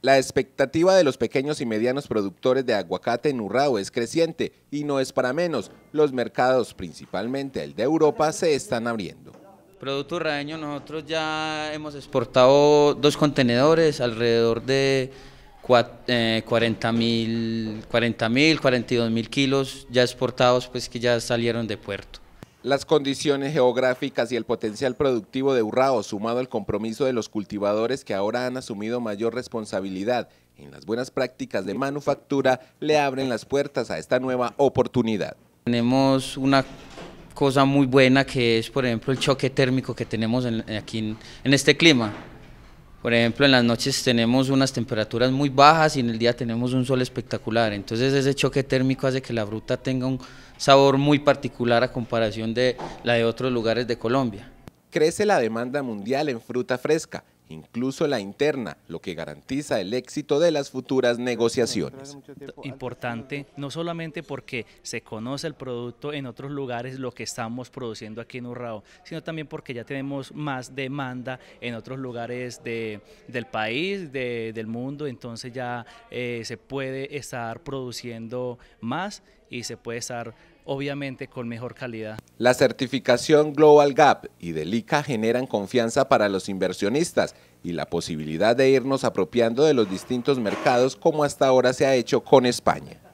La expectativa de los pequeños y medianos productores de aguacate en Urrao es creciente y no es para menos. Los mercados, principalmente el de Europa, se están abriendo. Producto urraeño, nosotros ya hemos exportado dos contenedores, alrededor de 40 eh, mil, 40 mil, 42 mil kilos ya exportados, pues que ya salieron de puerto. Las condiciones geográficas y el potencial productivo de Urrao, sumado al compromiso de los cultivadores que ahora han asumido mayor responsabilidad en las buenas prácticas de manufactura, le abren las puertas a esta nueva oportunidad. Tenemos una cosa muy buena que es, por ejemplo, el choque térmico que tenemos aquí en este clima. Por ejemplo, en las noches tenemos unas temperaturas muy bajas y en el día tenemos un sol espectacular. Entonces ese choque térmico hace que la fruta tenga un sabor muy particular a comparación de la de otros lugares de Colombia. Crece la demanda mundial en fruta fresca incluso la interna, lo que garantiza el éxito de las futuras negociaciones. Importante, no solamente porque se conoce el producto en otros lugares, lo que estamos produciendo aquí en Urrao, sino también porque ya tenemos más demanda en otros lugares del país, del mundo, entonces ya eh, se puede estar produciendo más y se puede estar obviamente con mejor calidad. La certificación Global Gap y del ICA generan confianza para los inversionistas y la posibilidad de irnos apropiando de los distintos mercados como hasta ahora se ha hecho con España.